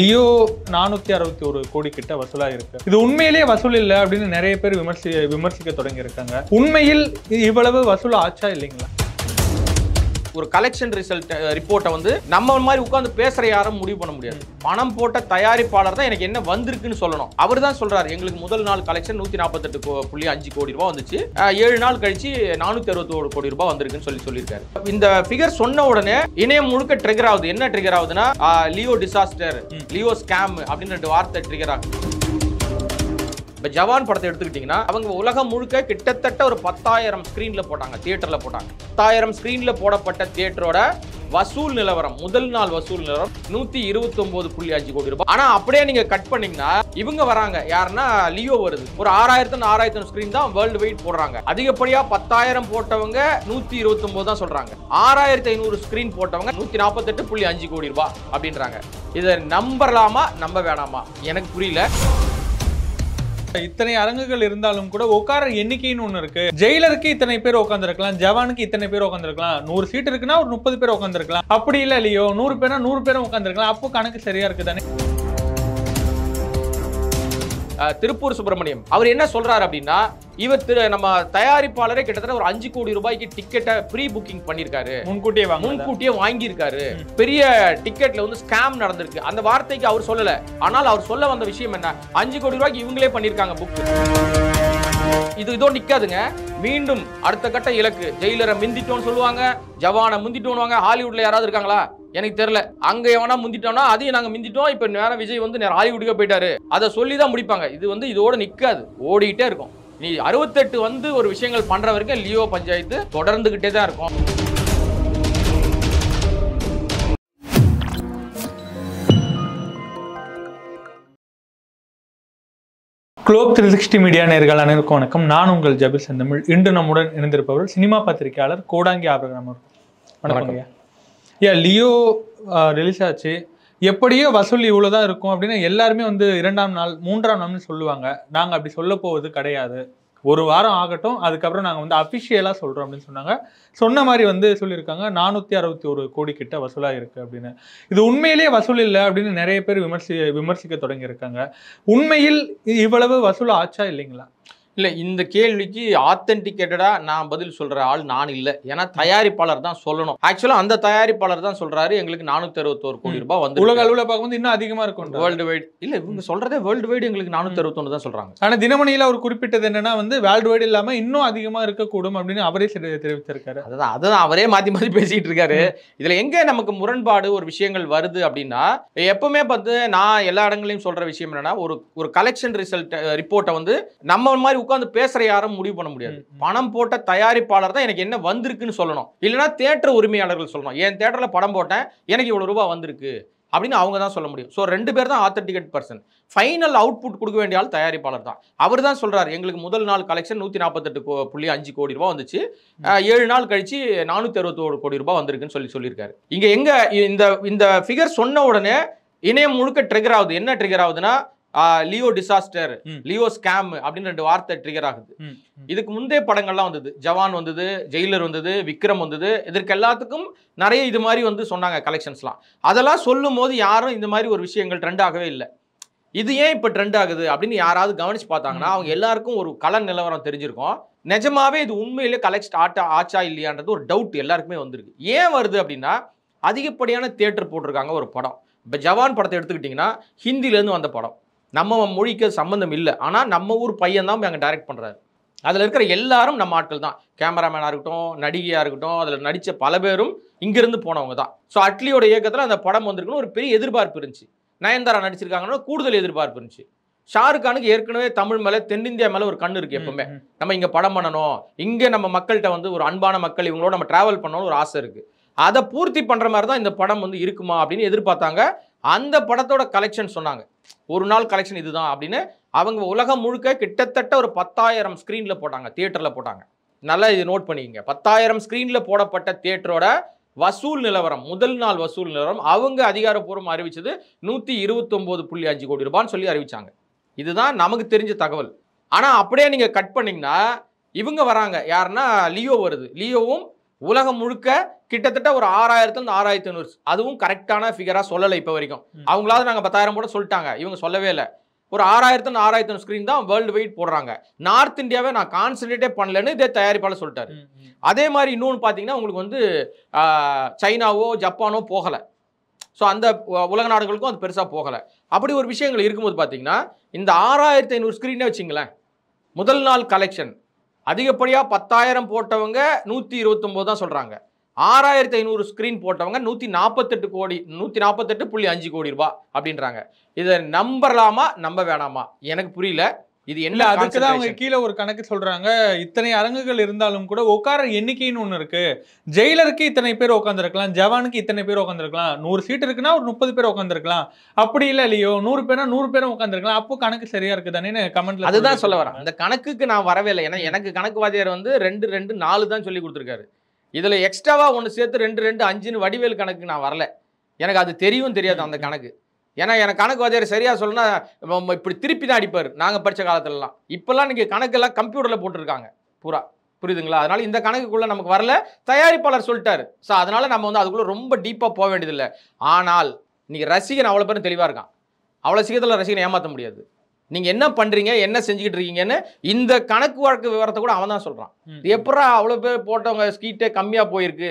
Leo நானூத்தி அறுபத்தி ஒரு கோடி கிட்ட வசூலா இருக்கு இது உண்மையிலேயே வசூல் இல்லை அப்படின்னு நிறைய பேர் விமர்சி விமர்சிக்க தொடங்கி இருக்காங்க உண்மையில் இவ்வளவு வசூல் ஆச்சா இல்லைங்களா ஒரு கலெக்ஷன் ரிசல்ட் ரிப்போர்ட்டை வந்து நம்ம மாதிரி உட்காந்து பேசுற யாரும் முடிவு பண்ண முடியாது பணம் போட்ட தயாரிப்பாளர் தான் எனக்கு என்ன வந்திருக்குன்னு சொல்லணும் அவர் தான் சொல்றாரு எங்களுக்கு முதல் நாள் கலெக்ஷன் நூத்தி நாற்பத்தெட்டு புள்ளி அஞ்சு கோடி ரூபாய் வந்துச்சு ஏழு நாள் கழிச்சு நானூத்தி அறுபத்தோரு கோடி ரூபாய் வந்திருக்குன்னு சொல்லி சொல்லியிருக்காரு இந்த ஃபிகர் சொன்ன உடனே இணையம் முழுக்க ட்ரிகர் ஆகுது என்ன ட்ரிகர் ஆகுதுன்னா லியோ டிசாஸ்டர் லியோ ஸ்கேம் அப்படின்னு ரெண்டு வார்த்தை ட்ரிகர் ஆகுது இப்போ ஜவான் படத்தை எடுத்துக்கிட்டிங்கன்னா அவங்க உலகம் முழுக்க கிட்டத்தட்ட ஒரு பத்தாயிரம் ஸ்க்ரீனில் போட்டாங்க தியேட்டரில் போட்டாங்க பத்தாயிரம் ஸ்க்ரீனில் போடப்பட்ட தியேட்டரோட வசூல் நிலவரம் முதல் நாள் வசூல் நிலவரம் நூத்தி இருபத்தி ஒன்பது புள்ளி அஞ்சு கோடி ரூபாய் ஆனா அப்படியே நீங்க கட் பண்ணீங்கன்னா இவங்க வராங்க யாருன்னா லியோ வருது ஒரு ஆறாயிரத்து ஆறாயிரத்து ஸ்கிரீன் தான் வேர்ல்டு வைட் போடுறாங்க அதிகப்படியா பத்தாயிரம் போட்டவங்க நூத்தி இருபத்தி ஒன்பது தான் சொல்றாங்க ஆறாயிரத்தி ஐநூறு ஸ்கிரீன் போட்டவங்க நூத்தி நாற்பத்தெட்டு புள்ளி அஞ்சு கோடி ரூபாய் அப்படின்றாங்க இதை நம்பலாமா நம்ப வேணாமா எனக்கு புரியல இத்தனை அரங்குகள் இருந்தாலும் கூட உட்கார எண்ணிக்கைன்னு ஒண்ணு இருக்கு ஜெயிலருக்கு இத்தனை பேர் உட்காந்துருக்கலாம் ஜவானுக்கு இத்தனை பேர் உட்காந்துருக்கலாம் நூறு சீட் இருக்குன்னா ஒரு முப்பது பேர் உட்காந்துருக்கலாம் அப்படி இல்ல இல்லையோ நூறு பேரா நூறு பேரும் உட்காந்துருக்கலாம் அப்போ கணக்கு சரியா இருக்குதானே திருப்பூர் சுப்பிரமணியம் அவர் என்ன சொல்றாரு அப்படின்னா இவர் திரு நம்ம தயாரிப்பாளரே கிட்டத்தட்ட ஒரு அஞ்சு கோடி ரூபாய்க்கு டிக்கெட்டை ப்ரீ புக்கிங் பண்ணியிருக்காரு முன்கூட்டியே முன்கூட்டியே வாங்கியிருக்காரு பெரிய டிக்கெட்ல வந்து ஸ்கேம் நடந்திருக்கு அந்த வார்த்தைக்கு அவர் சொல்லல ஆனால் அவர் சொல்ல வந்த விஷயம் என்ன அஞ்சு கோடி ரூபாய்க்கு இவங்களே பண்ணியிருக்காங்க புக் இது இதோ நிக்காதுங்க மீண்டும் அடுத்த கட்ட இலக்கு ஜெயிலரை முந்திட்டோன்னு சொல்லுவாங்க ஜவானை முந்திட்டோம்னு ஹாலிவுட்ல யாராவது இருக்காங்களா எனக்கு தெரியல அங்க எவனா முந்திட்டோம்னா அதையும் நாங்க மிந்திட்டோம் இப்ப நேரம் விஜய் வந்து நேரம் ஹாலிவுட்டுக்கு போயிட்டாரு அதை சொல்லி தான் முடிப்பாங்க இது வந்து இதோட நிக்காது ஓடிக்கிட்டே இருக்கும் நீ அறுபத்தெட்டு வந்து ஒரு விஷயங்கள் பண்ற வரைக்கும் லியோ பஞ்சாயத்து தொடர்ந்துகிட்டே தான் இருக்கும் குளோப் த்ரீ சிக்ஸ்டி மீடியா நேர்கள் அனைவருக்கும் வணக்கம் நான் உங்கள் ஜபில் செந்தமிழ் இன்று நம்முடன் இணைந்திருப்பவர் சினிமா பத்திரிகையாளர் கோடாங்கி ஆபரகம் வணக்கம் ஐயா யா லியோ ரிலீஸ் ஆச்சு எப்படியோ வசூல் இவ்வளோ தான் இருக்கும் அப்படின்னு எல்லாருமே வந்து இரண்டாம் நாள் மூன்றாம் நாள்னு சொல்லுவாங்க நாங்கள் அப்படி சொல்ல போவது கிடையாது ஒரு வாரம் ஆகட்டும் அதுக்கப்புறம் நாங்கள் வந்து அஃபிஷியலாக சொல்கிறோம் அப்படின்னு சொன்னாங்க சொன்ன மாதிரி வந்து சொல்லியிருக்காங்க நானூற்றி அறுபத்தி ஒரு கோடி கிட்ட வசூலாக இருக்குது அப்படின்னு இது உண்மையிலேயே வசூல் இல்லை அப்படின்னு நிறைய பேர் விமர்சி விமர்சிக்க தொடங்கியிருக்காங்க உண்மையில் இவ்வளவு வசூல் ஆச்சா இல்லைங்களா இல்லை இந்த கேள்விக்கு ஆத்தென்டிகேட்டடாக நான் பதில் சொல்கிற ஆள் நான் இல்லை ஏன்னா தயாரிப்பாளர் தான் சொல்லணும் ஆக்சுவலாக அந்த தயாரிப்பாளர் தான் சொல்கிறாரு எங்களுக்கு நானூற்றி அறுபத்தோரு கோடி ரூபாய் வந்து உலக அளவில் பார்க்கும்போது இன்னும் அதிகமாக இருக்கும் வேர்ல்டு வைடு இல்லை இவங்க சொல்கிறதே வேர்ல்டு வைடு எங்களுக்கு நானூற்றி தான் சொல்கிறாங்க ஆனால் தினமணியில் அவர் குறிப்பிட்டது என்னென்னா வந்து வேர்ல்டு வைடு இல்லாமல் இன்னும் அதிகமாக இருக்கக்கூடும் அப்படின்னு அவரே தெரிவித்திருக்காரு அதுதான் அதுதான் அவரே மாற்றி மாற்றி பேசிகிட்டு இருக்காரு இதில் எங்கே நமக்கு முரண்பாடு ஒரு விஷயங்கள் வருது அப்படின்னா எப்பவுமே பார்த்து நான் எல்லா இடங்களையும் சொல்கிற விஷயம் என்னென்னா ஒரு ஒரு கலெக்ஷன் ரிசல்ட் ரிப்போர்ட்டை வந்து நம்ம மாதிரி உட்காந்து பேசுற யாரும் முடிவு பண்ண முடியாது பணம் போட்ட தயாரிப்பாளர் தான் எனக்கு என்ன வந்திருக்குன்னு சொல்லணும் இல்லைனா தேட்டர் உரிமையாளர்கள் சொல்லணும் என் தேட்டரில் படம் போட்டேன் எனக்கு இவ்வளோ ரூபா வந்திருக்கு அப்படின்னு அவங்க தான் சொல்ல முடியும் ஸோ ரெண்டு பேர் தான் ஆத்தன்டிகேட் பர்சன் ஃபைனல் அவுட்புட் கொடுக்க வேண்டிய ஆள் தயாரிப்பாளர் தான் அவர் தான் சொல்கிறார் எங்களுக்கு முதல் நாள் கலெக்ஷன் நூற்றி நாற்பத்தெட்டு கோ புள்ளி அஞ்சு கோடி ரூபா வந்துச்சு ஏழு நாள் கழித்து நானூற்றி அறுபத்தோரு கோடி ரூபா வந்திருக்குன்னு சொல்லி சொல்லியிருக்காரு இங்கே எங்கே இந்த இந்த ஃபிகர் சொன்ன உடனே இணையம் முழுக்க ட்ரிகர் ஆகுது என்ன ட்ரிகர் ஆகுதுன்னா லியோ டிசாஸ்டர் லியோ ஸ்கேம் அப்படின்னு ரெண்டு வார்த்தை ட்ரிகர் ஆகுது இதுக்கு முந்தைய படங்கள்லாம் வந்தது ஜவான் வந்தது ஜெயிலர் வந்தது விக்ரம் வந்தது இதற்கு எல்லாத்துக்கும் நிறைய இது மாதிரி வந்து சொன்னாங்க கலெக்ஷன்ஸ்லாம் அதெல்லாம் சொல்லும் போது யாரும் இந்த மாதிரி ஒரு விஷயங்கள் ட்ரெண்ட் ஆகவே இல்லை இது ஏன் இப்போ ட்ரெண்ட் ஆகுது அப்படின்னு யாராவது கவனிச்சு பார்த்தாங்கன்னா அவங்க எல்லாருக்கும் ஒரு கல நிலவரம் தெரிஞ்சிருக்கும் நிஜமாவே இது உண்மையிலே கலெக்ட் ஆட்டா ஆச்சா இல்லையான்றது ஒரு டவுட் எல்லாருக்குமே வந்திருக்கு ஏன் வருது அப்படின்னா அதிகப்படியான தேட்டர் போட்டிருக்காங்க ஒரு படம் இப்போ ஜவான் படத்தை எடுத்துக்கிட்டிங்கன்னா ஹிந்திலேருந்து வந்த படம் நம்ம மொழிக்கு சம்மந்தம் இல்லை ஆனால் நம்ம ஊர் பையன் தான் அங்கே டைரக்ட் பண்ணுறாரு அதில் இருக்கிற எல்லாரும் நம்ம ஆட்கள் தான் கேமராமேனாக இருக்கட்டும் நடிகையாக இருக்கட்டும் அதில் நடித்த பல பேரும் இங்கேருந்து போனவங்க தான் ஸோ அட்லியோட இயக்கத்தில் அந்த படம் வந்திருக்குன்னு ஒரு பெரிய எதிர்பார்ப்பு இருந்துச்சு நயன்தாரா நடிச்சிருக்காங்கன்னா கூடுதல் எதிர்பார்ப்பு இருந்துச்சு ஷாருக்கானுக்கு ஏற்கனவே தமிழ் மேலே தென்னிந்தியா மேலே ஒரு கண் இருக்குது எப்பவுமே நம்ம இங்கே படம் பண்ணணும் இங்கே நம்ம மக்கள்கிட்ட வந்து ஒரு அன்பான மக்கள் இவங்களோட நம்ம ட்ராவல் பண்ணணும்னு ஒரு ஆசை இருக்குது அதை பூர்த்தி பண்ணுற மாதிரி தான் இந்த படம் வந்து இருக்குமா அப்படின்னு எதிர்பார்த்தாங்க அந்த படத்தோட கலெக்ஷன் சொன்னாங்க ஒரு நாள் கலெக்ஷன் இதுதான் அப்படின்னு அவங்க உலகம் முழுக்க கிட்டத்தட்ட ஒரு பத்தாயிரம் ஸ்க்ரீனில் போட்டாங்க தியேட்டரில் போட்டாங்க நல்லா இது நோட் பண்ணிக்கங்க பத்தாயிரம் ஸ்க்ரீனில் போடப்பட்ட தியேட்டரோட வசூல் நிலவரம் முதல் நாள் வசூல் நிலவரம் அவங்க அதிகாரப்பூர்வம் அறிவிச்சது நூற்றி இருபத்தொம்போது புள்ளி அஞ்சு கோடி ரூபான்னு சொல்லி அறிவிச்சாங்க இதுதான் நமக்கு தெரிஞ்ச தகவல் ஆனால் அப்படியே நீங்கள் கட் பண்ணிங்கன்னா இவங்க வராங்க யாருன்னா லியோ வருது லியோவும் உலகம் முழுக்க கிட்டத்தட்ட ஒரு ஆறாயிரத்துல ஆறாயிரத்தி ஐநூறு அதுவும் கரெக்டான ஃபிகரா சொல்லலை இப்போ வரைக்கும் அவங்களாவது நாங்கள் பத்தாயிரம் கூட சொல்லிட்டாங்க இவங்க சொல்லவே இல்லை ஒரு ஆறாயிரத்து ஆறாயிரத்து ஸ்க்ரீன் தான் வேர்ல்டு வைட் போடுறாங்க நார்த் இந்தியாவை நான் கான்சன்ட்ரேட்டே பண்ணலன்னு இதே தயாரிப்பாளர் சொல்லிட்டாரு அதே மாதிரி இன்னொன்று பார்த்தீங்கன்னா உங்களுக்கு வந்து சைனாவோ ஜப்பானோ போகலை ஸோ அந்த உலக நாடுகளுக்கும் அது பெருசாக போகலை அப்படி ஒரு விஷயங்கள் இருக்கும்போது பார்த்தீங்கன்னா இந்த ஆறாயிரத்தி ஐநூறு ஸ்க்ரீனே வச்சிங்களேன் முதல் நாள் கலெக்ஷன் அதிகப்படியாக பத்தாயிரம் போட்டவங்க நூற்றி இருபத்தொம்போது தான் சொல்கிறாங்க ஆறாயிரத்தி ஐநூறு ஸ்க்ரீன் போட்டவங்க நூற்றி நாற்பத்தெட்டு கோடி நூற்றி நாற்பத்தெட்டு புள்ளி அஞ்சு கோடி ரூபா அப்படின்றாங்க இதை நம்பலாமா நம்ப வேணாமா எனக்கு புரியல இது என்ன அதுக்கு தான் அவங்க கீழே ஒரு கணக்கு சொல்றாங்க இத்தனை அரங்குகள் இருந்தாலும் கூட உட்கார எண்ணிக்கைன்னு ஒன்று இருக்கு ஜெயிலருக்கு இத்தனை பேர் உட்காந்துருக்கலாம் ஜவானுக்கு இத்தனை பேர் உட்காந்துருக்கலாம் நூறு சீட் இருக்குன்னா ஒரு முப்பது பேர் உட்காந்துருக்கலாம் அப்படி இல்லை இல்லையோ நூறு பேரா நூறு பேரும் உட்காந்துருக்கலாம் அப்போ கணக்கு சரியா இருக்குதானேன்னு கமெண்ட்ல அதுதான் சொல்ல வரேன் அந்த கணக்குக்கு நான் வரவே இல்லை ஏன்னா எனக்கு கணக்கு வாத்தியார் வந்து ரெண்டு ரெண்டு நாலு தான் சொல்லி கொடுத்துருக்காரு இதில் எக்ஸ்ட்ராவாக ஒன்று சேர்த்து ரெண்டு ரெண்டு அஞ்சுன்னு வடிவேல் கணக்கு நான் வரல எனக்கு அது தெரியும் தெரியாது அந்த கணக்கு ஏன்னா எனக்கு கணக்கு வாத்தியார் சரியாக சொல்லுன்னா இப்படி திருப்பி தான் அடிப்பார் நாங்கள் படித்த காலத்துலலாம் இப்போல்லாம் நீங்கள் கணக்கெல்லாம் கம்ப்யூட்டரில் போட்டிருக்காங்க பூரா புரியுதுங்களா அதனால் இந்த கணக்குக்குள்ளே நமக்கு வரல தயாரிப்பாளர் சொல்லிட்டார் ஸோ அதனால் நம்ம வந்து அதுக்குள்ளே ரொம்ப டீப்பாக போக வேண்டியதில்லை ஆனால் நீங்கள் ரசிகன் அவ்வளோ பேரும் தெளிவாக இருக்கான் அவ்வளோ சீக்கிரத்தில் ரசிகனை ஏமாற்ற முடியாது நீங்கள் என்ன பண்ணுறீங்க என்ன செஞ்சுக்கிட்டு இருக்கீங்கன்னு இந்த கணக்கு வழக்கு விவரத்தை கூட அவன் தான் சொல்கிறான் எப்படா அவ்வளோ பேர் போட்டவங்க ஸ்கீட்டே கம்மியாக போயிருக்கு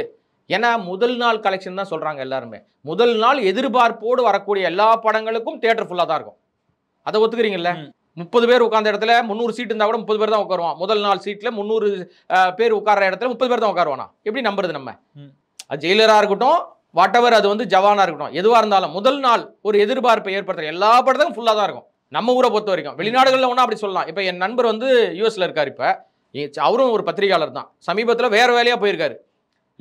ஏன்னா முதல் நாள் கலெக்ஷன் தான் சொல்கிறாங்க எல்லாருமே முதல் நாள் எதிர்பார்ப்போடு வரக்கூடிய எல்லா படங்களுக்கும் தேட்டர் ஃபுல்லாக தான் இருக்கும் அதை ஒத்துக்கிறீங்கல்ல முப்பது பேர் உட்காந்த இடத்துல முந்நூறு சீட் இருந்தால் கூட முப்பது பேர் தான் உட்காருவோம் முதல் நாள் சீட்டில் முந்நூறு பேர் உட்கார இடத்துல முப்பது பேர் தான் உட்காருவானா எப்படி நம்புறது நம்ம அது ஜெயிலராக இருக்கட்டும் வாட் எவர் அது வந்து ஜவானாக இருக்கட்டும் எதுவாக இருந்தாலும் முதல் நாள் ஒரு எதிர்பார்ப்பை ஏற்படுத்துற எல்லா படத்துக்கும் ஃபுல்லாக தான் இருக்கும் நம்ம ஊரை பொறுத்த வரைக்கும் வெளிநாடுகளில் ஒன்றா அப்படி சொல்லலாம் இப்போ என் நண்பர் வந்து யூஎஸில் இருக்கார் இப்போ அவரும் ஒரு பத்திரிகையாளர் தான் சமீபத்தில் வேறு வேலையாக போயிருக்காரு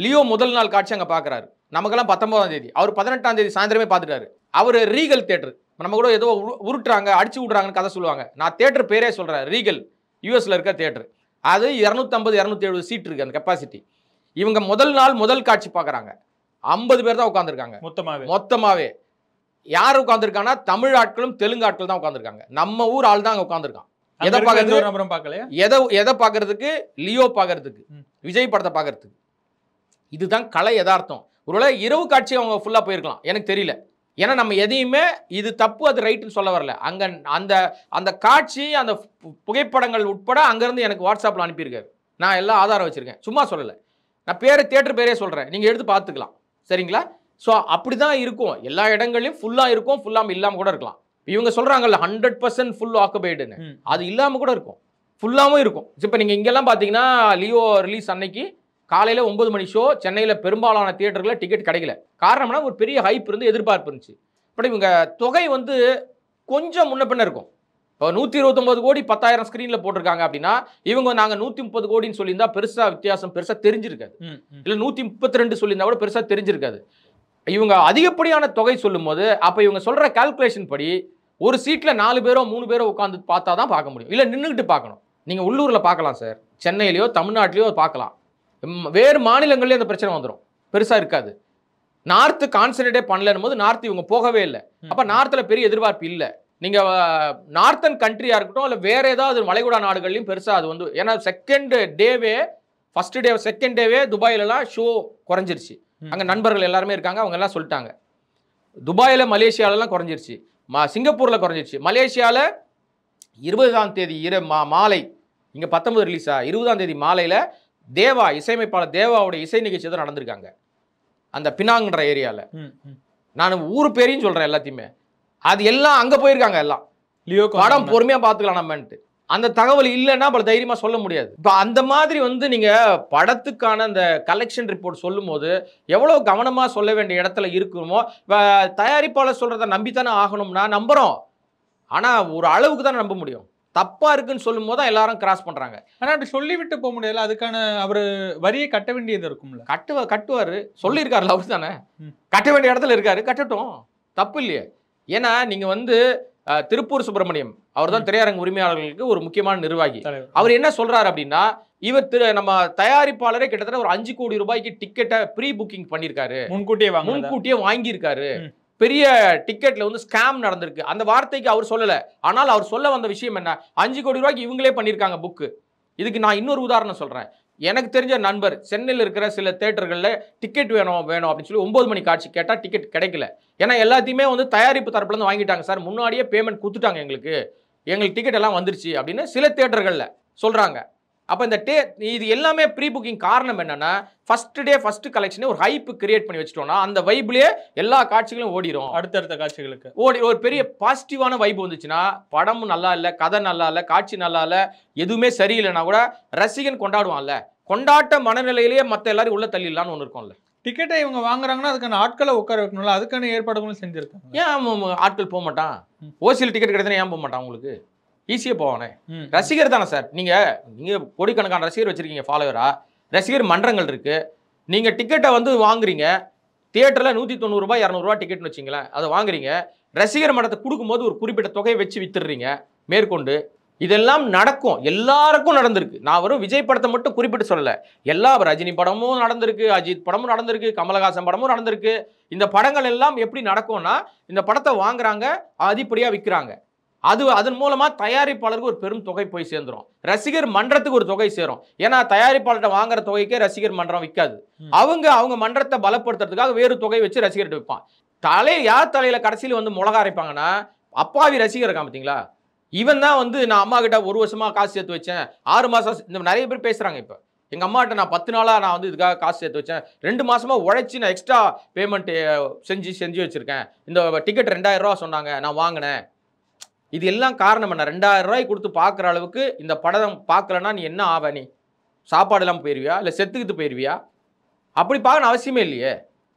லியோ முதல் நாள் காட்சி அங்கே பார்க்குறாரு நமக்கெல்லாம் பத்தொன்பதாம் தேதி அவர் பதினெட்டாம் தேதி சாயந்தரமே பார்த்துட்டாரு அவர் ரீகல் தேட்டர் நம்ம கூட ஏதோ உருட்டுறாங்க அடிச்சு விட்றாங்கன்னு கதை சொல்லுவாங்க நான் தேட்டர் பேரே சொல்கிறேன் ரீகல் யூஎஸில் இருக்க தேட்டர் அது இரநூத்தம்பது இரநூத்தி எழுபது சீட் இருக்குது அந்த கெப்பாசிட்டி இவங்க முதல் நாள் முதல் காட்சி பார்க்குறாங்க ஐம்பது பேர் தான் உட்காந்துருக்காங்க மொத்தமாகவே மொத்தமாகவே யார் உட்காந்துருக்காங்கன்னா தமிழ் ஆட்களும் தெலுங்கு ஆட்கள் தான் உட்காந்துருக்காங்க நம்ம ஊர் ஆள் தான் அங்கே உட்காந்துருக்கான் எதை பார்க்கறது எதை எதை பார்க்கறதுக்கு லியோ பார்க்கறதுக்கு விஜய் படத்தை பார்க்கறதுக்கு இதுதான் கலை யதார்த்தம் ஒருவேளை இரவு காட்சி அவங்க ஃபுல்லாக போயிருக்கலாம் எனக்கு தெரியல ஏன்னா நம்ம எதையுமே இது தப்பு அது ரைட்டுன்னு சொல்ல வரல அங்கே அந்த அந்த காட்சி அந்த புகைப்படங்கள் உட்பட அங்கேருந்து எனக்கு வாட்ஸ்அப்பில் அனுப்பியிருக்காரு நான் எல்லாம் ஆதாரம் வச்சுருக்கேன் சும்மா சொல்லலை நான் பேர் தேட்டர் பேரே சொல்கிறேன் நீங்கள் எடுத்து பார்த்துக்கலாம் சரிங்களா ஸோ அப்படி தான் இருக்கும் எல்லா இடங்களையும் ஃபுல்லாக இருக்கும் ஃபுல்லாக இல்லாமல் கூட இருக்கலாம் இவங்க சொல்கிறாங்கல்ல ஹண்ட்ரட் பர்சன்ட் ஃபுல் ஆக்குபைடுன்னு அது இல்லாமல் கூட இருக்கும் ஃபுல்லாகவும் இருக்கும் இப்போ நீங்கள் இங்கெல்லாம் பார்த்தீங்கன்னா லியோ ரிலீஸ் அன்னைக்கு காலையில் ஒம்பது மணி ஷோ சென்னையில் பெரும்பாலான தியேட்டர்களில் டிக்கெட் கிடைக்கல காரணம்னா ஒரு பெரிய ஹைப் இருந்து எதிர்பார்ப்பு இருந்துச்சு பட் இவங்க தொகை வந்து கொஞ்சம் முன்ன பின்ன இருக்கும் இப்போ நூற்றி இருபத்தொம்பது கோடி பத்தாயிரம் ஸ்க்ரீனில் போட்டிருக்காங்க அப்படின்னா இவங்க நாங்கள் நூற்றி முப்பது கோடின்னு சொல்லியிருந்தால் பெருசாக வித்தியாசம் பெருசாக தெரிஞ்சிருக்காது இல்லை நூற்றி முப்பத்தி ரெண்டு சொல்லியிருந்தா கூட பெருசாக தெரிஞ்சிருக்காது இவங்க அதிகப்படியான தொகை சொல்லும் போது அப்போ இவங்க சொல்கிற கால்குலேஷன் படி ஒரு சீட்டில் நாலு பேரோ மூணு பேரோ உட்காந்து பார்த்தா தான் பார்க்க முடியும் இல்லை நின்றுக்கிட்டு பார்க்கணும் நீங்கள் உள்ளூரில் பார்க்கலாம் சார் சென்னையிலையோ தமிழ்நாட்டிலையோ பார்க்கலாம் வேறு மாநிலங்கள்லேயே அந்த பிரச்சனை வந்துடும் பெருசாக இருக்காது நார்த்து கான்சன்ட்ரேட்டே பண்ணலன்னு போது நார்த் இவங்க போகவே இல்லை அப்போ நார்த்தில் பெரிய எதிர்பார்ப்பு இல்லை நீங்கள் நார்த்தன் கண்ட்ரியாக இருக்கட்டும் இல்லை வேறு ஏதாவது மலைகுடா நாடுகள்லையும் பெருசாக அது வந்து ஏன்னா செகண்ட் டேவே ஃபர்ஸ்ட் டே செகண்ட் டேவே துபாயிலலாம் ஷோ குறைஞ்சிருச்சு அங்கே நண்பர்கள் எல்லாருமே இருக்காங்க அவங்க எல்லாம் சொல்லிட்டாங்க துபாயில் மலேசியாவிலலாம் குறைஞ்சிருச்சு மா சிங்கப்பூரில் குறைஞ்சிருச்சு மலேசியாவில் இருபதாம் தேதி இரு மா மாலை இங்கே பத்தொம்பது ரிலீஸா இருபதாம் தேதி மாலையில் தேவா இசையமைப்பாளர் தேவாவுடைய இசை நிகழ்ச்சி தான் நடந்திருக்காங்க அந்த பினாங்கன்ற ஏரியாவில் நான் ஊர் பேரையும் சொல்கிறேன் எல்லாத்தையுமே அது எல்லாம் அங்கே போயிருக்காங்க எல்லாம் லியோ படம் பொறுமையாக பார்த்துக்கலாம் நம்மன்ட்டு அந்த தகவல் இல்லைன்னா அப்புறம் தைரியமாக சொல்ல முடியாது இப்போ அந்த மாதிரி வந்து நீங்கள் படத்துக்கான அந்த கலெக்ஷன் ரிப்போர்ட் சொல்லும்போது எவ்வளோ கவனமாக சொல்ல வேண்டிய இடத்துல இருக்குமோ இப்போ தயாரிப்பாளர் சொல்கிறத நம்பித்தானே ஆகணும்னா நம்புகிறோம் ஆனால் ஒரு அளவுக்கு தானே நம்ப முடியும் தப்பாக இருக்குன்னு சொல்லும் போது தான் எல்லாரும் கிராஸ் பண்ணுறாங்க ஆனால் அப்படி சொல்லிவிட்டு போக முடியல அதுக்கான அவர் வரியை கட்ட வேண்டியது இருக்கும்ல கட்டுவா கட்டுவார் சொல்லியிருக்காரு லவ் தானே கட்ட வேண்டிய இடத்துல இருக்காரு கட்டட்டும் தப்பு இல்லையே ஏன்னா நீங்கள் வந்து திருப்பூர் சுப்பிரமணியம் அவர் தான் திரையரங்க உரிமையாளர்களுக்கு ஒரு முக்கியமான நிர்வாகி அவர் என்ன சொல்றாரு அப்படின்னா இவர் திரு நம்ம தயாரிப்பாளரே கிட்டத்தட்ட ஒரு அஞ்சு கோடி ரூபாய்க்கு டிக்கெட்டை ப்ரீ புக்கிங் பண்ணியிருக்காரு முன்கூட்டியே முன்கூட்டியே வாங்கியிருக்காரு பெரிய டிக்கெட்டில் வந்து ஸ்கேம் நடந்திருக்கு அந்த வார்த்தைக்கு அவர் சொல்லலை ஆனால் அவர் சொல்ல வந்த விஷயம் என்ன அஞ்சு கோடி ரூபாய்க்கு இவங்களே பண்ணியிருக்காங்க புக்கு இதுக்கு நான் இன்னொரு உதாரணம் சொல்கிறேன் எனக்கு தெரிஞ்ச நண்பர் சென்னையில் இருக்கிற சில தேட்டர்களில் டிக்கெட் வேணும் வேணும் அப்படின்னு சொல்லி ஒம்பது மணி காட்சி கேட்டால் டிக்கெட் கிடைக்கல ஏன்னா எல்லாத்தையுமே வந்து தயாரிப்பு தரப்புலேருந்து வாங்கிட்டாங்க சார் முன்னாடியே பேமெண்ட் கொடுத்துட்டாங்க எங்களுக்கு எங்களுக்கு டிக்கெட் எல்லாம் வந்துருச்சு அப்படின்னு சில தேட்டர்களில் சொல்கிறாங்க அப்போ இந்த டே இது எல்லாமே ப்ரீ புக்கிங் காரணம் என்னென்னா ஃபஸ்ட் டே ஃபஸ்ட் கலெக்ஷனே ஒரு ஹைப் கிரியேட் பண்ணி வச்சுட்டோம்னா அந்த வைப்லேயே எல்லா காட்சிகளும் ஓடிடும் அடுத்தடுத்த காட்சிகளுக்கு ஓடி ஒரு பெரிய பாசிட்டிவான வைப் வந்துச்சுன்னா படமும் நல்லா இல்லை கதை நல்லா இல்லை காட்சி நல்லா இல்லை எதுவுமே சரியில்லைன்னா கூட ரசிகன் கொண்டாடுவான்ல கொண்டாட்ட மனநிலையிலேயே மற்ற எல்லாரும் உள்ள தள்ளிடலான்னு ஒன்று இருக்கும்ல டிக்கெட்டை இவங்க வாங்குறாங்கன்னா அதுக்கான ஆட்களை உட்கார வைக்கணும்ல அதுக்கான ஏற்பாடுகளும் செஞ்சிருக்காங்க ஏன் ஆட்கள் போக மாட்டான் ஓசியில் டிக்கெட் கிடைத்தா ஏன் போக மாட்டான் உங்களுக்கு ஈஸியாக போவானே ரசிகர் தானே சார் நீங்கள் நீங்கள் கோடிக்கணக்கான ரசிகர் வச்சுருக்கீங்க ஃபாலோவரா ரசிகர் மன்றங்கள் இருக்குது நீங்கள் டிக்கெட்டை வந்து வாங்குறீங்க தியேட்டரில் நூற்றி தொண்ணூறுரூபா இரநூறுவா டிக்கெட்னு வச்சிங்களேன் அதை வாங்குறீங்க ரசிகர் மன்றத்தை கொடுக்கும்போது ஒரு குறிப்பிட்ட தொகையை வச்சு வித்துடுறீங்க மேற்கொண்டு இதெல்லாம் நடக்கும் எல்லாருக்கும் நடந்திருக்கு நான் வரும் விஜய் படத்தை மட்டும் குறிப்பிட்டு சொல்லலை எல்லா ரஜினி படமும் நடந்திருக்கு அஜித் படமும் நடந்திருக்கு கமலஹாசன் படமும் நடந்திருக்கு இந்த படங்கள் எல்லாம் எப்படி நடக்கும்னா இந்த படத்தை வாங்குறாங்க அதிப்படியாக விற்கிறாங்க அது அதன் மூலமாக தயாரிப்பாளருக்கு ஒரு பெரும் தொகை போய் சேர்ந்துடும் ரசிகர் மன்றத்துக்கு ஒரு தொகை சேரும் ஏன்னா தயாரிப்பாளர்கிட்ட வாங்குற தொகைக்கே ரசிகர் மன்றம் விற்காது அவங்க அவங்க மன்றத்தை பலப்படுத்துறதுக்காக வேறு தொகை வச்சு ரசிகர்கிட்ட விற்பான் தலை யார் தலையில் கடைசியில் வந்து மிளகா அரைப்பாங்கன்னா அப்பாவி ரசிகர் இருக்கான் பார்த்தீங்களா இவன் தான் வந்து நான் அம்மா கிட்ட ஒரு வருஷமாக காசு சேர்த்து வச்சேன் ஆறு மாதம் இந்த நிறைய பேர் பேசுகிறாங்க இப்போ எங்கள் அம்மாட்ட நான் பத்து நாளாக நான் வந்து இதுக்காக காசு சேர்த்து வச்சேன் ரெண்டு மாதமாக உழைச்சி நான் எக்ஸ்ட்ரா பேமெண்ட்டு செஞ்சு செஞ்சு வச்சுருக்கேன் இந்த டிக்கெட் ரெண்டாயிரம் ரூபா சொன்னாங்க நான் வாங்கினேன் இது எல்லாம் காரணம் என்ன ரெண்டாயிரம் ரூபாய் கொடுத்து பார்க்குற அளவுக்கு இந்த படம் பார்க்கலன்னா நீ என்ன ஆவ நீ சாப்பாடு இல்லாமல் போயிடுவியா இல்லை செத்துக்கிட்டு போயிடுவியா அப்படி பார்க்கணும் அவசியமே இல்லையே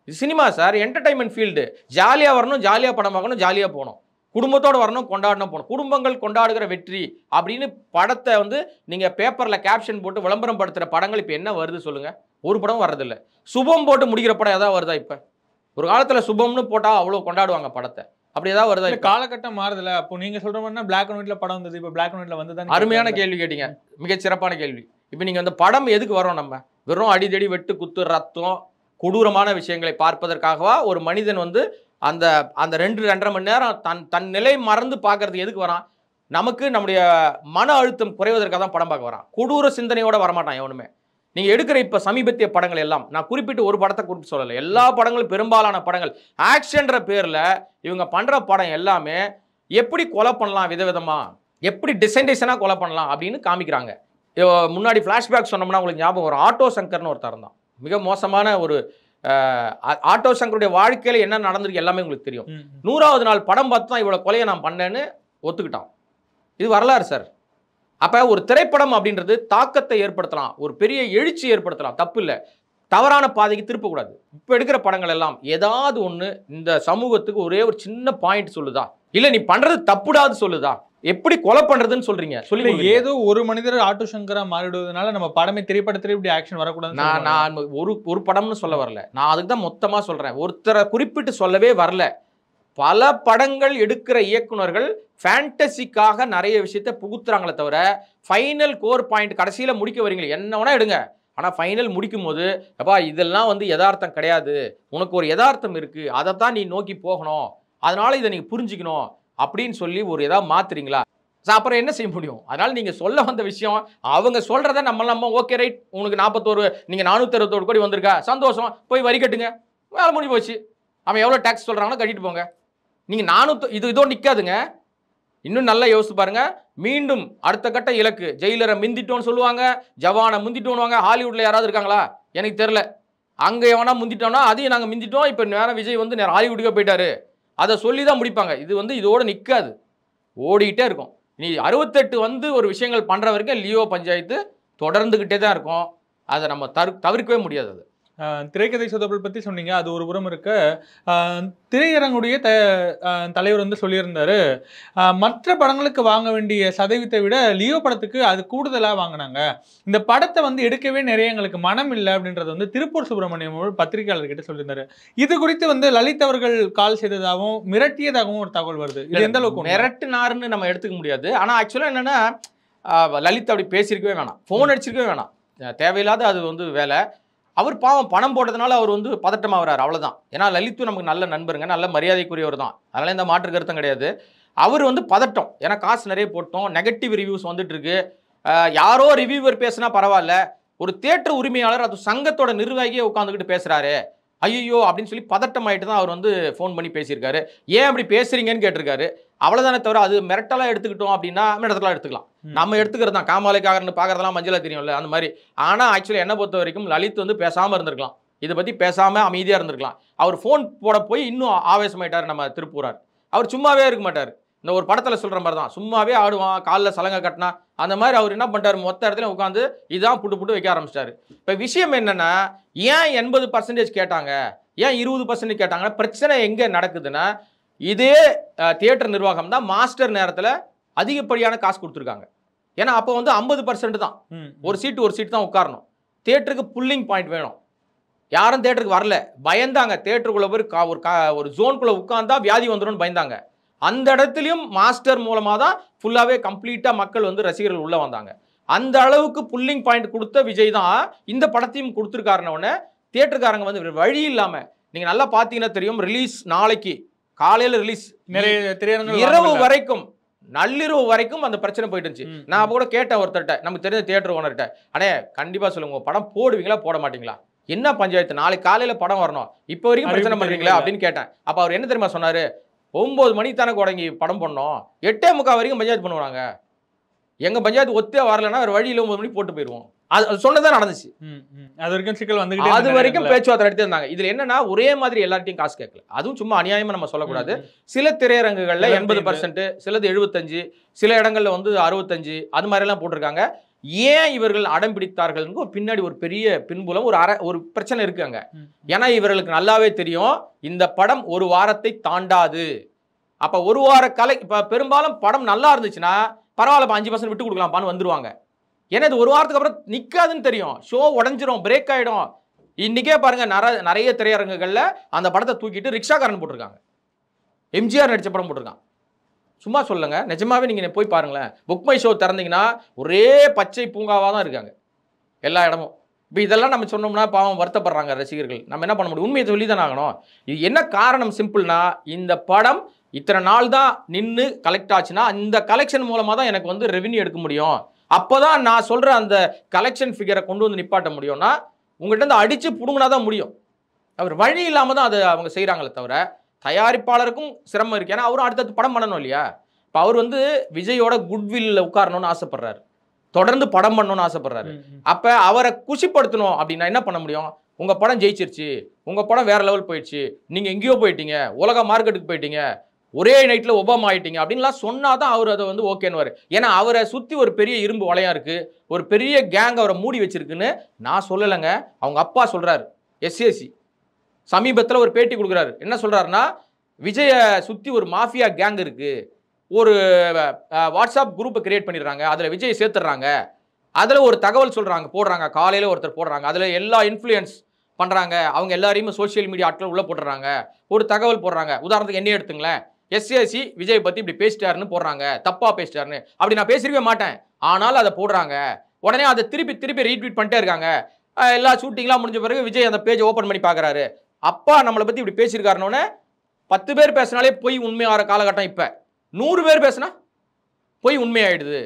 இது சினிமா சார் என்டர்டைன்மெண்ட் ஃபீல்டு ஜாலியாக வரணும் ஜாலியாக படம் பார்க்கணும் ஜாலியாக போகணும் குடும்பத்தோடு வரணும் கொண்டாடணும் போகணும் குடும்பங்கள் கொண்டாடுகிற வெற்றி அப்படின்னு படத்தை வந்து நீங்கள் பேப்பரில் கேப்ஷன் போட்டு விளம்பரம் படுத்துகிற படங்கள் இப்போ என்ன வருது சொல்லுங்கள் ஒரு படம் வர்றதில்ல சுபம் போட்டு முடிக்கிற படம் எதாவது வருதா இப்போ ஒரு காலத்தில் சுபம்னு போட்டால் அவ்வளோ கொண்டாடுவாங்க படத்தை அப்படி ஏதாவது வருதா காலகட்டம் மாறுதுல அப்போ நீங்க சொல்ற மாதிரி பிளாக் அண்ட் ஒயிட்ல படம் வந்தது இப்போ பிளாக் அண்ட் ஒயிட்ல தான் அருமையான கேள்வி கேட்டீங்க மிக சிறப்பான கேள்வி இப்போ நீங்க அந்த படம் எதுக்கு வரோம் நம்ம வெறும் அடிதடி வெட்டு குத்து ரத்தம் கொடூரமான விஷயங்களை பார்ப்பதற்காகவா ஒரு மனிதன் வந்து அந்த அந்த ரெண்டு ரெண்டரை மணி நேரம் தன் தன் நிலை மறந்து பார்க்கறது எதுக்கு வரான் நமக்கு நம்முடைய மன அழுத்தம் குறைவதற்காக தான் படம் பார்க்க வரான் கொடூர சிந்தனையோட வரமாட்டான் எவனுமே நீங்கள் எடுக்கிற இப்போ சமீபத்திய படங்கள் எல்லாம் நான் குறிப்பிட்டு ஒரு படத்தை குறிப்பிட்டு சொல்லலை எல்லா படங்களும் பெரும்பாலான படங்கள் ஆக்ஷன்ற பேரில் இவங்க பண்ணுற படம் எல்லாமே எப்படி கொலை பண்ணலாம் விதவிதமாக எப்படி டிசைன்டேஷனாக கொலை பண்ணலாம் அப்படின்னு காமிக்கிறாங்க முன்னாடி ஃப்ளாஷ்பேக் சொன்னோம்னா உங்களுக்கு ஞாபகம் வரும் ஆட்டோ சங்கர்னு ஒருத்தர் தான் மிக மோசமான ஒரு ஆட்டோ சங்கருடைய வாழ்க்கையில் என்ன நடந்திருக்கு எல்லாமே உங்களுக்கு தெரியும் நூறாவது நாள் படம் பார்த்து தான் இவ்வளோ கொலையை நான் பண்ணேன்னு ஒத்துக்கிட்டான் இது வரலாறு சார் அப்போ ஒரு திரைப்படம் அப்படின்றது தாக்கத்தை ஏற்படுத்தலாம் ஒரு பெரிய எழுச்சி ஏற்படுத்தலாம் தப்பு இல்லை தவறான பாதைக்கு திருப்பக்கூடாது இப்போ எடுக்கிற படங்கள் எல்லாம் ஏதாவது ஒன்று இந்த சமூகத்துக்கு ஒரே ஒரு சின்ன பாயிண்ட் சொல்லுதா இல்லை நீ பண்ணுறது தப்புடாது சொல்லுதா எப்படி கொலை பண்ணுறதுன்னு சொல்கிறீங்க சொல்லி ஏதோ ஒரு மனிதர் ஆட்டோ சங்கராக மாறிடுவதனால நம்ம படமே திரைப்படத்தில் இப்படி ஆக்ஷன் வரக்கூடாது நான் நான் ஒரு ஒரு படம்னு சொல்ல வரல நான் அதுக்கு தான் மொத்தமாக சொல்கிறேன் ஒருத்தரை குறிப்பிட்டு சொல்லவே வரல பல படங்கள் எடுக்கிற இயக்குனர்கள் ஃபேண்டசிக்காக நிறைய விஷயத்த புகுத்துறாங்களே தவிர ஃபைனல் கோர் பாயிண்ட் கடைசியில் முடிக்க வரீங்களே என்ன வேணால் எடுங்க ஆனால் ஃபைனல் முடிக்கும் போது அப்பா இதெல்லாம் வந்து யதார்த்தம் கிடையாது உனக்கு ஒரு யதார்த்தம் இருக்குது அதை தான் நீ நோக்கி போகணும் அதனால் இதை நீங்கள் புரிஞ்சுக்கணும் அப்படின்னு சொல்லி ஒரு எதாவது மாத்துறீங்களா அப்புறம் என்ன செய்ய முடியும் அதனால் நீங்கள் சொல்ல வந்த விஷயம் அவங்க சொல்கிறத நம்ம நம்ம ஓகே ரைட் உங்களுக்கு நாற்பத்தோரு நீங்கள் நானூற்றி அறுபத்தோரு கோடி வந்திருக்கா சந்தோஷம் போய் வரி கட்டுங்க வேலை முடிஞ்சு போச்சு அவன் எவ்வளோ டேக்ஸ் சொல்கிறாங்களோ கட்டிட்டு போங்க நீங்கள் நானூற்று இது இதோ நிற்காதுங்க இன்னும் நல்லா யோசிச்சு பாருங்க மீண்டும் அடுத்த கட்ட இலக்கு ஜெயிலரை முந்திட்டோன்னு சொல்லுவாங்க ஜவானை முந்திட்டோன்னு ஹாலிவுட்டில் யாராவது இருக்காங்களா எனக்கு தெரில அங்கே எவனா முந்திட்டோம்னா அதையும் நாங்கள் முந்திட்டோம் இப்போ நேரம் விஜய் வந்து நேரம் ஹாலிவுட்டுக்கே போயிட்டாரு அதை சொல்லி தான் முடிப்பாங்க இது வந்து இதோடு நிற்காது ஓடிக்கிட்டே இருக்கும் நீ அறுபத்தெட்டு வந்து ஒரு விஷயங்கள் பண்ணுற வரைக்கும் லியோ பஞ்சாயத்து தொடர்ந்துக்கிட்டே தான் இருக்கும் அதை நம்ம தரு தவிர்க்கவே முடியாது அது திரைக்கதை சொதப்பல் பற்றி சொன்னீங்க அது ஒரு புறம் இருக்க திரையரங்குடைய த தலைவர் வந்து சொல்லியிருந்தார் மற்ற படங்களுக்கு வாங்க வேண்டிய சதவீதத்தை விட லியோ படத்துக்கு அது கூடுதலாக வாங்கினாங்க இந்த படத்தை வந்து எடுக்கவே நிறைய எங்களுக்கு மனம் இல்லை அப்படின்றது வந்து திருப்பூர் சுப்பிரமணியம் பத்திரிகையாளர்கிட்ட சொல்லியிருந்தார் இது குறித்து வந்து லலித் அவர்கள் கால் செய்ததாகவும் மிரட்டியதாகவும் ஒரு தகவல் வருது இது எந்த அளவுக்கு மிரட்டுனாருன்னு நம்ம எடுத்துக்க முடியாது ஆனால் ஆக்சுவலாக என்னென்னா லலித் அப்படி பேசியிருக்கவே வேணாம் ஃபோன் அடிச்சிருக்கவே வேணாம் தேவையில்லாத அது வந்து வேலை அவர் பாவம் பணம் போட்டதுனால அவர் வந்து பதட்டமாக வர்றார் அவ்வளோதான் ஏன்னா லலித்து நமக்கு நல்ல நண்பருங்க நல்ல மரியாதைக்குரியவர் தான் அதனால் இந்த மாற்று கருத்தம் கிடையாது அவர் வந்து பதட்டம் ஏன்னா காசு நிறைய போட்டோம் நெகட்டிவ் ரிவ்யூஸ் வந்துட்டுருக்கு யாரோ ரிவ்யூவர் பேசுனா பரவாயில்ல ஒரு தேட்டர் உரிமையாளர் அது சங்கத்தோட நிர்வாகியே உட்காந்துக்கிட்டு பேசுகிறாரு ஐயோ அப்படின்னு சொல்லி பதட்டம் ஆகிட்டு தான் அவர் வந்து ஃபோன் பண்ணி பேசியிருக்காரு ஏன் அப்படி பேசுறீங்கன்னு கேட்டிருக்காரு அவ்வளோதானே தவிர அது மிரட்டலாக எடுத்துக்கிட்டோம் அப்படின்னா இடத்துல எடுத்துக்கலாம் நம்ம எடுத்துக்கிறது தான் காமாலைக்காகன்னு பார்க்குறதெல்லாம் மஞ்சளாக தெரியும்ல அந்த மாதிரி ஆனால் ஆக்சுவலி என்னை பொறுத்த வரைக்கும் லலித் வந்து பேசாமல் இருந்திருக்கலாம் இதை பற்றி பேசாமல் அமைதியாக இருந்திருக்கலாம் அவர் ஃபோன் போட போய் இன்னும் ஆவேசமாயிட்டார் நம்ம திருப்பூரார் அவர் சும்மாவே இருக்க மாட்டார் இந்த ஒரு படத்தில் சொல்கிற மாதிரி தான் சும்மாவே ஆடுவான் காலில் சலங்கை கட்டினா அந்த மாதிரி அவர் என்ன பண்ணிட்டார் மொத்த இடத்துல உட்காந்து இதுதான் புட்டு புட்டு வைக்க ஆரம்பிச்சிட்டாரு இப்போ விஷயம் என்னென்னா ஏன் எண்பது பர்சன்டேஜ் கேட்டாங்க ஏன் இருபது பர்சன்டேஜ் கேட்டாங்கன்னா பிரச்சனை எங்கே நடக்குதுன்னா இதே தியேட்டர் நிர்வாகம் தான் மாஸ்டர் நேரத்தில் அதிகப்படியான காசு கொடுத்துருக்காங்க ஏன்னா அப்போ வந்து ஐம்பது பர்சன்ட் தான் ஒரு சீட்டு ஒரு சீட்டு தான் உட்காரணும் தேட்டருக்கு புல்லிங் பாயிண்ட் வேணும் யாரும் தேட்டருக்கு வரல பயந்தாங்க தேட்டருக்குள்ளே போய் ஒரு ஒரு ஜோனுக்குள்ளே உட்காந்தா வியாதி வந்துடும் பயந்தாங்க அந்த இடத்துலையும் மாஸ்டர் மூலமாக தான் ஃபுல்லாகவே கம்ப்ளீட்டாக மக்கள் வந்து ரசிகர்கள் உள்ளே வந்தாங்க அந்த அளவுக்கு புல்லிங் பாயிண்ட் கொடுத்த விஜய் தான் இந்த படத்தையும் கொடுத்துருக்காருனோடனே தியேட்டருக்காரங்க வந்து வழி இல்லாமல் நீங்கள் நல்லா பார்த்தீங்கன்னா தெரியும் ரிலீஸ் நாளைக்கு காலையில் ரிலீஸ் இரவு வரைக்கும் நள்ளிரவு வரைக்கும் அந்த பிரச்சனை போயிட்டு இருந்துச்சு நான் கூட கேட்டேன் ஒருத்தர்கிட்ட நமக்கு தெரிஞ்ச தியேட்டர் ஓனர்கிட்ட அடே கண்டிப்பாக சொல்லுங்க படம் போடுவீங்களா போட மாட்டீங்களா என்ன பஞ்சாயத்து நாளைக்கு காலையில் படம் வரணும் இப்போ வரைக்கும் பிரச்சனை பண்ணுறீங்களா அப்படின்னு கேட்டேன் அப்போ அவர் என்ன தெரியுமா சொன்னார் ஒம்பது மணிக்கு தானே குடங்கி படம் பண்ணோம் எட்டே முக்கால் வரைக்கும் பஞ்சாயத்து பண்ணுவாங்க எங்கள் பஞ்சாயத்து ஒத்தே வரலன்னா ஒரு வழியில் ஒம்பது மணிக்கு போட்டு போயிடுவோம் அது அது சொன்னதான் நடந்துச்சு அது வரைக்கும் சிக்கல் வந்து அது வரைக்கும் பேச்சுவார்த்தை நடத்தி இருந்தாங்க இதுல என்னன்னா ஒரே மாதிரி எல்லார்ட்டையும் காசு கேட்கல அதுவும் சும்மா அநியாயமா நம்ம சொல்லக்கூடாது சில திரையரங்குகள்ல எண்பது பர்சன்ட் சிலது எழுபத்தஞ்சு சில இடங்கள்ல வந்து அறுபத்தஞ்சு அது மாதிரி எல்லாம் போட்டிருக்காங்க ஏன் இவர்கள் அடம் பிடித்தார்கள் பின்னாடி ஒரு பெரிய பின்புலம் ஒரு அரை ஒரு பிரச்சனை இருக்காங்க ஏன்னா இவர்களுக்கு நல்லாவே தெரியும் இந்த படம் ஒரு வாரத்தை தாண்டாது அப்போ ஒரு வார கலை இப்போ பெரும்பாலும் படம் நல்லா இருந்துச்சுன்னா பரவாயில்ல அஞ்சு பர்சன்ட் விட்டு கொடுக்கலாம்ப்பான்னு வந்துருவாங்க ஏன்னா இது ஒரு வாரத்துக்கு அப்புறம் நிற்காதுன்னு தெரியும் ஷோ உடஞ்சிரும் பிரேக் ஆகிடும் இன்றைக்கே பாருங்கள் நிறைய திரையரங்குகளில் அந்த படத்தை தூக்கிட்டு ரிக்ஷாக்காரன் போட்டிருக்காங்க எம்ஜிஆர் நடித்த படம் போட்டிருக்கான் சும்மா சொல்லுங்கள் நிஜமாகவே நீங்கள் போய் பாருங்களேன் புக் மை ஷோ திறந்தீங்கன்னா ஒரே பச்சை பூங்காவாக தான் இருக்காங்க எல்லா இடமும் இப்போ இதெல்லாம் நம்ம சொன்னோம்னா பாவம் வருத்தப்படுறாங்க ரசிகர்கள் நம்ம என்ன பண்ண முடியும் உண்மையை சொல்லி தான் ஆகணும் இது என்ன காரணம் சிம்பிள்னா இந்த படம் இத்தனை நாள் தான் நின்று கலெக்ட் ஆச்சுன்னா இந்த கலெக்ஷன் மூலமாக தான் எனக்கு வந்து ரெவின்யூ எடுக்க முடியும் அப்போ தான் நான் சொல்கிற அந்த கலெக்ஷன் ஃபிகரை கொண்டு வந்து நிப்பாட்ட முடியும்னா உங்கள்கிட்ட வந்து அடித்து பிடுங்கினா தான் முடியும் அவர் வழி இல்லாமல் தான் அதை அவங்க செய்கிறாங்களே தவிர தயாரிப்பாளருக்கும் சிரமம் இருக்குது ஏன்னா அவரும் அடுத்தடுத்து படம் பண்ணணும் இல்லையா இப்போ அவர் வந்து விஜயோட குட்வில்லில் உட்காரணும்னு ஆசைப்படுறாரு தொடர்ந்து படம் பண்ணணும்னு ஆசைப்படுறாரு அப்போ அவரை குஷிப்படுத்தணும் அப்படின்னா என்ன பண்ண முடியும் உங்கள் படம் ஜெயிச்சிருச்சு உங்கள் படம் வேறு லெவல் போயிடுச்சு நீங்கள் எங்கேயோ போயிட்டீங்க உலக மார்க்கெட்டுக்கு போயிட்டீங்க ஒரே நைட்டில் ஒபாமா ஆயிட்டீங்க அப்படின்லாம் சொன்னால் தான் அவர் அதை வந்து ஓகேன்னு ஏன்னா அவரை சுற்றி ஒரு பெரிய இரும்பு வளையம் இருக்குது ஒரு பெரிய கேங் அவரை மூடி வச்சிருக்குன்னு நான் சொல்லலைங்க அவங்க அப்பா சொல்கிறாரு எஸ்ஏசி சமீபத்தில் ஒரு பேட்டி கொடுக்குறாரு என்ன சொல்கிறாருன்னா விஜயை சுற்றி ஒரு மாஃபியா கேங் இருக்குது ஒரு வாட்ஸ்அப் குரூப்பை கிரியேட் பண்ணிடுறாங்க அதில் விஜய் சேர்த்துடுறாங்க அதில் ஒரு தகவல் சொல்கிறாங்க போடுறாங்க காலையில் ஒருத்தர் போடுறாங்க அதில் எல்லா இன்ஃப்ளூயன்ஸ் பண்ணுறாங்க அவங்க எல்லாரையுமே சோசியல் மீடியா ஆட்கள் உள்ளே போட்டுறாங்க ஒரு தகவல் போடுறாங்க உதாரணத்துக்கு என்ன எடுத்துங்களேன் எஸ்ஏசி விஜய் பற்றி இப்படி பேசிட்டாருன்னு போடுறாங்க தப்பாக பேசிட்டாருன்னு அப்படி நான் பேசிருக்கவே மாட்டேன் ஆனால் அதை போடுறாங்க உடனே அதை திருப்பி திருப்பி ரீட்வீட் பண்ணிட்டே இருக்காங்க எல்லா ஷூட்டிங்லாம் முடிஞ்ச பிறகு விஜய் அந்த பேஜ் ஓப்பன் பண்ணி பார்க்குறாரு அப்பா நம்மளை பற்றி இப்படி பேசியிருக்காருனோடனே பத்து பேர் பேசினாலே பொய் உண்மையாகிற காலகட்டம் இப்போ நூறு பேர் பேசுனா பொய் உண்மையாயிடுது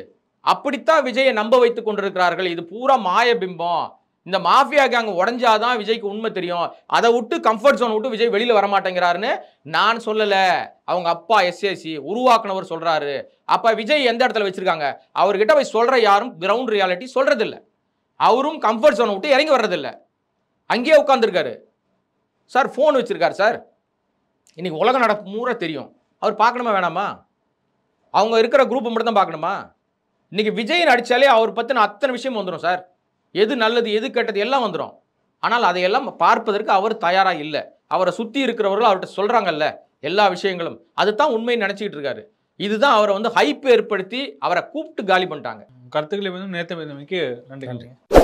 அப்படித்தான் விஜயை நம்ப வைத்து கொண்டிருக்கிறார்கள் இது பூரா மாய பிம்பம் இந்த மாஃபியா கேங் உடஞ்சாதான் விஜய்க்கு உண்மை தெரியும் அதை விட்டு கம்ஃபர்ட் ஜோன் விட்டு விஜய் வெளியில் வரமாட்டேங்கிறாருன்னு நான் சொல்லலை அவங்க அப்பா எஸ்ஏசி உருவாக்குனவர் சொல்கிறாரு அப்போ விஜய் எந்த இடத்துல வச்சுருக்காங்க அவர்கிட்ட போய் சொல்கிற யாரும் கிரவுண்ட் ரியாலிட்டி சொல்கிறதில்ல அவரும் கம்ஃபர்ட் ஜோனை விட்டு இறங்கி வர்றதில்லை அங்கேயே உட்காந்துருக்காரு சார் ஃபோன் வச்சுருக்கார் சார் இன்றைக்கி உலகம் நடப்பு மூற தெரியும் அவர் பார்க்கணுமா வேணாமா அவங்க இருக்கிற குரூப்பை மட்டும் தான் பார்க்கணுமா இன்றைக்கி விஜய் நடித்தாலே அவர் பற்றின அத்தனை விஷயம் வந்துடும் சார் எது நல்லது எது கெட்டது எல்லாம் வந்துடும் ஆனால் அதையெல்லாம் பார்ப்பதற்கு அவர் தயாராக இல்லை அவரை சுற்றி இருக்கிறவர்கள் அவர்கிட்ட சொல்கிறாங்கல்ல எல்லா விஷயங்களும் அது தான் உண்மையை நினச்சிக்கிட்டு இருக்காரு இதுதான் அவரை வந்து ஹைப் ஏற்படுத்தி அவரை கூப்பிட்டு காலி பண்ணிட்டாங்க கருத்துக்களை வந்து நேற்று நன்றி நன்றி